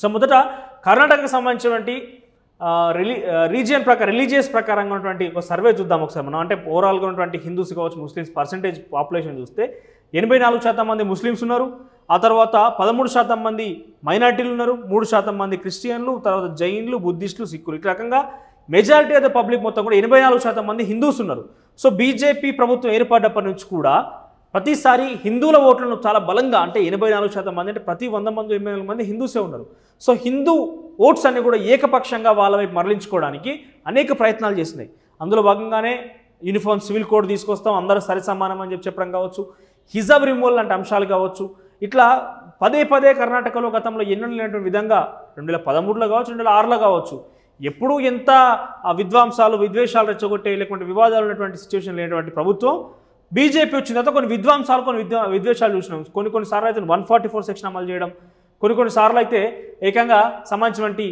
so మొదట కర్ణాటకకు సంబంధించినటువంటి రిలీ రీజియన్ ప్రకారం రిలీజియస్ ప్రకారంగా ఉన్నటువంటి ఒక సర్వే చూద్దాం ఒకసారి మనం అంటే ఓవరాల్గా ఉన్నటువంటి హిందూస్ కావచ్చు ముస్లిమ్స్ పర్సంటేజ్ పాపులేషన్ చూస్తే ఎనభై నాలుగు శాతం మంది ముస్లిమ్స్ ఉన్నారు ఆ తర్వాత పదమూడు శాతం మంది మైనార్టీలు ఉన్నారు మూడు శాతం మంది క్రిస్టియన్లు తర్వాత జైన్లు బుద్ధిస్టులు సిక్కులు ఈ రకంగా మెజారిటీ ఆఫ్ ద పబ్లిక్ మొత్తం కూడా ఎనభై నాలుగు శాతం మంది హిందూస్ ఉన్నారు సో బీజేపీ ప్రభుత్వం ఏర్పడ్డప్పటి నుంచి కూడా ప్రతిసారి హిందువుల ఓట్లను చాలా బలంగా అంటే ఎనభై నాలుగు శాతం మంది అంటే ప్రతి వంద మంది ఎనభై నాలుగు మంది హిందూసే ఉన్నారు సో హిందూ ఓట్స్ అన్ని కూడా ఏకపక్షంగా వాళ్ళ వైపు మరలించుకోవడానికి అనేక ప్రయత్నాలు చేసినాయి అందులో భాగంగానే యూనిఫామ్ సివిల్ కోడ్ తీసుకొస్తాం అందరూ సరి సమానం అని చెప్పి చెప్పడం కావచ్చు హిజాబ్ రిమూవల్ లాంటి అంశాలు కావచ్చు ఇట్లా పదే పదే కర్ణాటకలో గతంలో ఎన్నో లేనటువంటి విధంగా రెండు వేల పదమూడులో కావచ్చు రెండు వేల ఆరులో కావచ్చు ఎప్పుడూ ఎంత విద్వాంసాలు విద్వేషాలు రెచ్చగొట్టే లేకుంటే వివాదాలు ఉన్నటువంటి సిచ్యువేషన్ లేనటువంటి ప్రభుత్వం బీజేపీ వచ్చిన తర్వాత కొన్ని విద్వాంసాలు కొన్ని విద్వా విద్వేషాలు చూసినాం కొన్ని కొన్ని సార్లు అయితే వన్ ఫార్టీ ఫోర్ సెక్షన్ అమలు చేయడం కొన్ని కొన్ని సార్లు అయితే ఏకంగా సంబంధించినటువంటి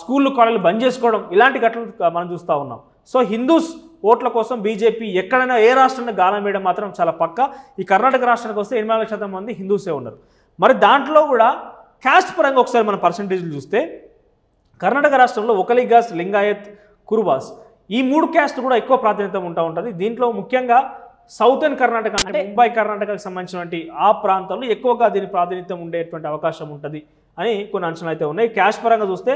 స్కూళ్ళు కాలేజీలు బంద్ చేసుకోవడం ఇలాంటి ఘటనలు మనం చూస్తూ ఉన్నాం సో హిందూస్ ఓట్ల కోసం బీజేపీ ఎక్కడైనా ఏ రాష్ట్రాన్ని గాలం వేయడం మాత్రం చాలా పక్క ఈ కర్ణాటక రాష్ట్రానికి వస్తే ఎనిమిది నాలుగు శాతం మంది హిందూసే ఉన్నారు మరి దాంట్లో కూడా క్యాస్ట్ పరంగా ఒకసారి మన పర్సంటేజ్లు చూస్తే కర్ణాటక రాష్ట్రంలో ఒకలిగాస్ లింగాయత్ కురుబాస్ ఈ మూడు క్యాస్ట్ కూడా ఎక్కువ ప్రాధాన్యత ఉంటా ఉంటుంది దీంట్లో ముఖ్యంగా సౌతర్న్ కర్ణాటక అంటే ముంబై కర్ణాటకకు సంబంధించినటువంటి ఆ ప్రాంతంలో ఎక్కువగా దీని ప్రాతినిధ్యం ఉండేటువంటి అవకాశం ఉంటుంది అని కొన్ని అంచనాలు అయితే ఉన్నాయి క్యాష్ పరంగా చూస్తే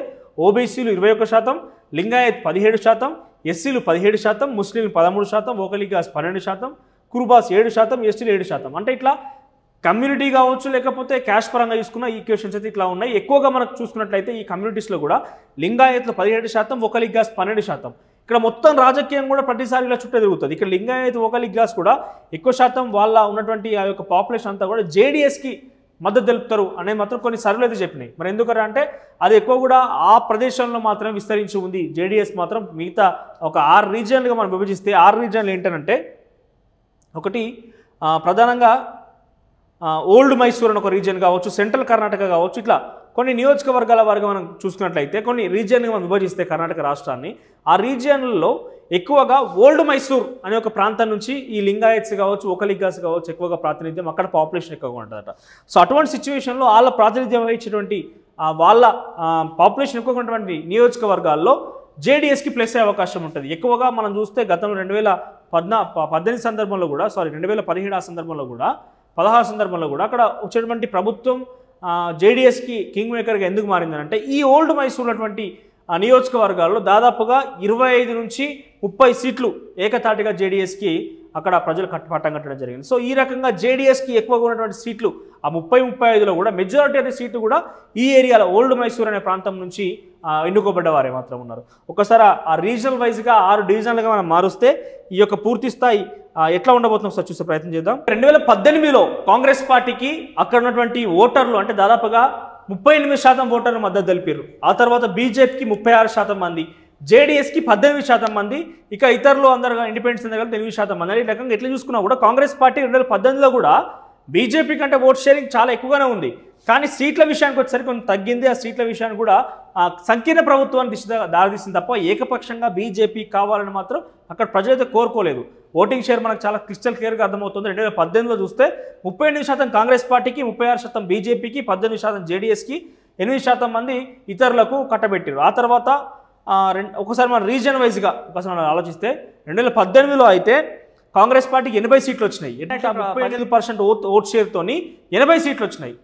ఓబీసీలు ఇరవై ఒక్క శాతం లింగాయత్ పదిహేడు శాతం ఎస్సీలు పదిహేడు శాతం ముస్లింలు పదమూడు శాతం ఓకలిగాస్ పన్నెండు శాతం కురుబాస్ ఏడు శాతం ఎస్టీలు ఏడు శాతం అంటే ఇట్లా కమ్యూనిటీ కావచ్చు లేకపోతే క్యాష్ పరంగా ఈ ఈక్వేషన్స్ అయితే ఇట్లా ఉన్నాయి ఎక్కువగా మనకు చూసుకున్నట్లయితే ఈ కమ్యూనిటీస్లో కూడా లింగాయత్లు పదిహేడు శాతం ఒకలిగ్గాస్ పన్నెండు శాతం ఇక్కడ మొత్తం రాజకీయం కూడా ప్రతిసారి ఇలా చుట్టూ తిరుగుతుంది ఇక్కడ లింగాయత్ ఓకలిగ్గాస్ కూడా ఎక్కువ శాతం వాళ్ళ ఉన్నటువంటి ఆ యొక్క పాపులేషన్ అంతా కూడా జేడీఎస్కి మద్దతు తెలుపుతారు అనే మాత్రం కొన్ని సర్వేలు అయితే చెప్పినాయి మరి ఎందుకంటే అంటే అది ఎక్కువ కూడా ఆ ప్రదేశంలో మాత్రం విస్తరించి ఉంది జేడీఎస్ మాత్రం మిగతా ఒక ఆరు రీజియన్లుగా మనం విభజిస్తే ఆరు రీజియన్లు ఏంటంటే ఒకటి ప్రధానంగా ఓల్డ్ మైసూర్ అని ఒక రీజియన్ కావచ్చు సెంట్రల్ కర్ణాటక కావచ్చు ఇట్లా కొన్ని నియోజకవర్గాల వరకు మనం చూసుకున్నట్లయితే కొన్ని రీజియన్గా మనం విభజిస్తే కర్ణాటక రాష్ట్రాన్ని ఆ రీజియన్లలో ఎక్కువగా ఓల్డ్ మైసూర్ అనే ఒక ప్రాంతం నుంచి ఈ లింగాయత్స్ కావచ్చు ఒక లింగాస్ కావచ్చు ఎక్కువగా ప్రాతినిధ్యం అక్కడ పాపులేషన్ ఎక్కువగా ఉంటుందట సో అటువంటి సిచ్యువేషన్లో వాళ్ళ ప్రాతినిధ్యం వహించినటువంటి వాళ్ళ పాపులేషన్ ఎక్కువగా ఉన్నటువంటి నియోజకవర్గాల్లో జేడీఎస్కి ప్లస్ అయ్యే అవకాశం ఉంటుంది ఎక్కువగా మనం చూస్తే గతంలో రెండు వేల పద్నా పద్దెనిమిది సందర్భంలో కూడా సారీ రెండు వేల పదిహేడు ఆ సందర్భంలో కూడా పదహారు సందర్భంలో కూడా అక్కడ వచ్చేటువంటి ప్రభుత్వం జేడీఎస్కి కింగ్ మేకర్గా ఎందుకు మారిందనంటే ఈ ఓల్డ్ మైసూర్ ఉన్నటువంటి నియోజకవర్గాల్లో దాదాపుగా ఇరవై ఐదు నుంచి ముప్పై సీట్లు ఏకతాటిగా జేడీఎస్కి అక్కడ ప్రజలు కట్టుపట్టం కట్టడం జరిగింది సో ఈ రకంగా జేడీఎస్కి ఎక్కువగా ఉన్నటువంటి సీట్లు ఆ ముప్పై ముప్పై ఐదులో కూడా మెజారిటీ అనే సీట్లు కూడా ఈ ఏరియాలో ఓల్డ్ మైసూర్ అనే ప్రాంతం నుంచి ఎన్నుకోబడ్డ వారే మాత్రం ఉన్నారు ఒకసారి ఆ రీజనల్ వైజ్గా ఆరు డివిజన్లుగా మనం మారుస్తే ఈ యొక్క పూర్తి స్థాయి ఎట్లా ఉండబోతుందో సార్ చూసే ప్రయత్నం చేద్దాం రెండు వేల పద్దెనిమిదిలో కాంగ్రెస్ పార్టీకి అక్కడ ఉన్నటువంటి ఓటర్లు అంటే దాదాపుగా ముప్పై ఎనిమిది శాతం ఓటర్లు మద్దతు తెలిపారు ఆ తర్వాత బీజేపీకి ముప్పై ఆరు శాతం మంది జేడీఎస్కి పద్దెనిమిది శాతం మంది ఇక ఇతరులు అందరు ఇండిపెండెన్స్ దగ్గర ఎనిమిది శాతం మంది ఈ రకంగా ఎట్లా చూసుకున్నా కూడా కాంగ్రెస్ పార్టీ రెండు వేల కూడా బీజేపీ కంటే ఓట్ షేరింగ్ చాలా ఎక్కువగానే ఉంది కానీ సీట్ల విషయానికి వచ్చేసరికి కొంచెం తగ్గింది ఆ సీట్ల విషయాన్ని కూడా సంకీర్ణ ప్రభుత్వాన్ని దిశ దారితీసింది తప్ప ఏకపక్షంగా బీజేపీ కావాలని మాత్రం అక్కడ ప్రజలైతే కోరుకోలేదు ఓటింగ్ షేర్ మనకు చాలా క్రిస్టల్ క్లియర్గా అర్థమవుతుంది రెండు వేల పద్దెనిమిదిలో చూస్తే ముప్పై ఎనిమిది శాతం కాంగ్రెస్ పార్టీకి ముప్పై ఆరు శాతం బీజేపీకి పద్దెనిమిది శాతం జేడీఎస్కి ఎనిమిది శాతం మంది ఇతరులకు కట్టబెట్టారు ఆ తర్వాత రెండు ఒకసారి మనం రీజన్ వైజ్గా ఒకసారి మనం ఆలోచిస్తే రెండు వేల పద్దెనిమిదిలో అయితే కాంగ్రెస్ పార్టీకి ఎనభై సీట్లు వచ్చినాయి ముప్పై ఎనిమిది పర్సెంట్ ఓట్ ఓట్ షేర్తో ఎనభై సీట్లు వచ్చినాయి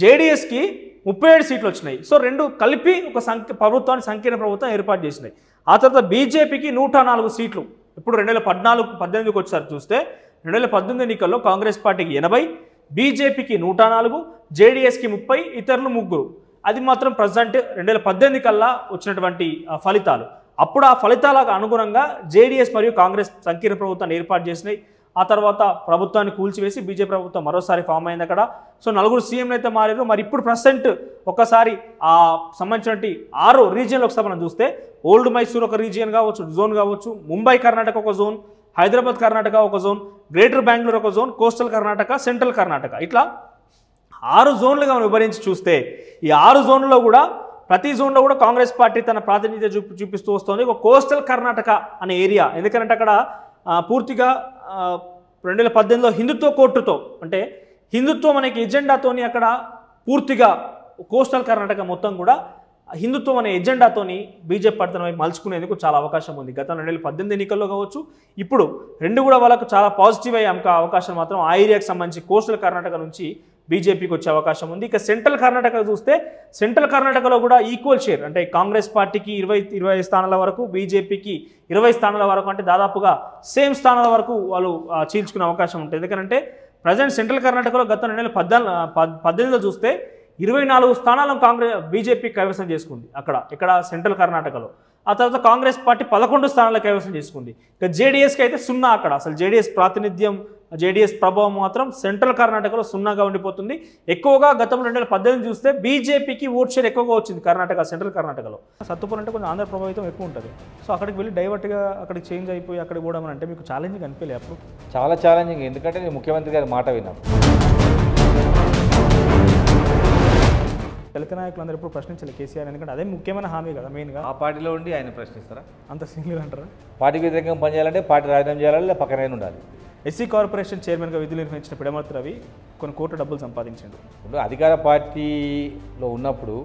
జేడీఎస్కి ముప్పై ఏడు సీట్లు వచ్చినాయి సో రెండు కలిపి ఒక సంఖ్య ప్రభుత్వాన్ని సంకీర్ణ ప్రభుత్వం ఏర్పాటు చేసినాయి ఆ తర్వాత బీజేపీకి నూట నాలుగు సీట్లు ఇప్పుడు రెండు వేల పద్నాలుగు పద్దెనిమిదికి వచ్చేసారి చూస్తే రెండు వేల పద్దెనిమిది ఎన్నికల్లో కాంగ్రెస్ పార్టీకి ఎనభై బీజేపీకి నూట నాలుగు జేడీఎస్కి ముప్పై ఇతరులు ముగ్గురు అది మాత్రం ప్రజెంట్ రెండు వేల పద్దెనిమిది కల్లా వచ్చినటువంటి ఫలితాలు అప్పుడు ఆ ఫలితాలకు అనుగుణంగా జేడీఎస్ మరియు కాంగ్రెస్ సంకీర్ణ ప్రభుత్వాన్ని ఏర్పాటు చేసినాయి ఆ తర్వాత ప్రభుత్వాన్ని కూల్చివేసి బీజేపీ ప్రభుత్వం మరోసారి ఫామ్ అయింది అక్కడ సో నలుగురు సీఎంలు అయితే మారారు మరి ఇప్పుడు ప్రజెంట్ ఒకసారి ఆ సంబంధించినటువంటి ఆరు రీజియన్లు ఒకసారి మనం చూస్తే ఓల్డ్ మైసూర్ ఒక రీజియన్ కావచ్చు జోన్ కావచ్చు ముంబై కర్ణాటక ఒక జోన్ హైదరాబాద్ కర్ణాటక ఒక జోన్ గ్రేటర్ బెంగళూరు ఒక zone coastal Karnataka central Karnataka ఇట్లా ఆరు జోన్లుగా విభజించి చూస్తే ఈ ఆరు జోన్లలో కూడా ప్రతి జోన్లో కూడా కాంగ్రెస్ పార్టీ తన ప్రాతినిధ్యం చూపి చూపిస్తూ వస్తుంది ఒక కోస్టల్ కర్ణాటక అనే ఏరియా ఎందుకంటే అక్కడ పూర్తిగా రెండు వేల పద్దెనిమిదిలో హిందుత్వ కోర్టుతో అంటే హిందుత్వం అనే ఎజెండాతోని అక్కడ పూర్తిగా కోస్టల్ కర్ణాటక మొత్తం కూడా హిందుత్వం అనే ఎజెండాతోని బీజేపీ పడుతున్న వైపు మలుచుకునేందుకు చాలా అవకాశం ఉంది గత రెండు వేల పద్దెనిమిది ఎన్నికల్లో కావచ్చు ఇప్పుడు రెండు కూడా వాళ్ళకు చాలా పాజిటివ్ అయ్యే అవకాశం మాత్రం ఆ ఏరియాకి సంబంధించి కోస్టల్ కర్ణాటక నుంచి బీజేపీకి వచ్చే అవకాశం ఉంది ఇక సెంట్రల్ కర్ణాటక చూస్తే సెంట్రల్ కర్ణాటకలో కూడా ఈక్వల్ షేర్ అంటే కాంగ్రెస్ పార్టీకి ఇరవై ఇరవై స్థానాల వరకు బీజేపీకి ఇరవై స్థానాల వరకు అంటే దాదాపుగా సేమ్ స్థానాల వరకు వాళ్ళు చీల్చుకునే అవకాశం ఉంటుంది ఎందుకంటే ప్రజెంట్ సెంట్రల్ కర్ణాటకలో గత రెండు వేల పద్దెనిమిదిలో చూస్తే ఇరవై నాలుగు స్థానాలను కాంగ్రెస్ బీజేపీ కైవసం చేసుకుంది అక్కడ ఇక్కడ సెంట్రల్ కర్ణాటకలో ఆ తర్వాత కాంగ్రెస్ పార్టీ పదకొండు స్థానాలకు కైవసం చేసుకుంది ఇక జేడీఎస్కి అయితే సున్నా అక్కడ అసలు జేడీఎస్ ప్రాతినిధ్యం జేడీఎస్ ప్రభావం మాత్రం సెంట్రల్ కర్ణాటకలో సున్నాగా ఉండిపోతుంది ఎక్కువగా గతంలో రెండు వేల పద్దెనిమిది చూస్తే బీజేపీకి ఓట్ షేర్ ఎక్కువగా వచ్చింది కర్ణాటక సెంట్రల్ కర్ణాటకలో సత్తుపూర్ అంటే కొంచెం ఆంధ్ర ప్రభావితం ఎక్కువ ఉంటుంది సో అక్కడికి వెళ్ళి డైవర్ట్గా అక్కడికి చేంజ్ అయిపోయి అక్కడికి పోవడం అంటే మీకు ఛాలెంజింగ్ అనిపించలే అప్పుడు చాలా ఛాలెంజింగ్ ఎందుకంటే నేను ముఖ్యమంత్రి గారి మాట విన్నాను దళిత నాయకులందరూ ఎప్పుడు ప్రశ్నించాలి కేసీఆర్ ఎందుకంటే అదే ముఖ్యమైన హామీ కదా మెయిన్గా ఆ పార్టీలో ఉండి ఆయన ప్రశ్నిస్తారా అంత సింగిల్ అంటారా పార్టీ వ్యతిరేకంగా పనిచేయాలంటే పార్టీ రాజీనామా చేయాలి పక్కన ఉండాలి ఎస్సీ కార్పొరేషన్ చైర్మన్గా విధులు నిర్వహించిన పిడమర్తి రవి కొన్ని కోట్ల డబ్బులు సంపాదించాడు ఇప్పుడు అధికార పార్టీలో ఉన్నప్పుడు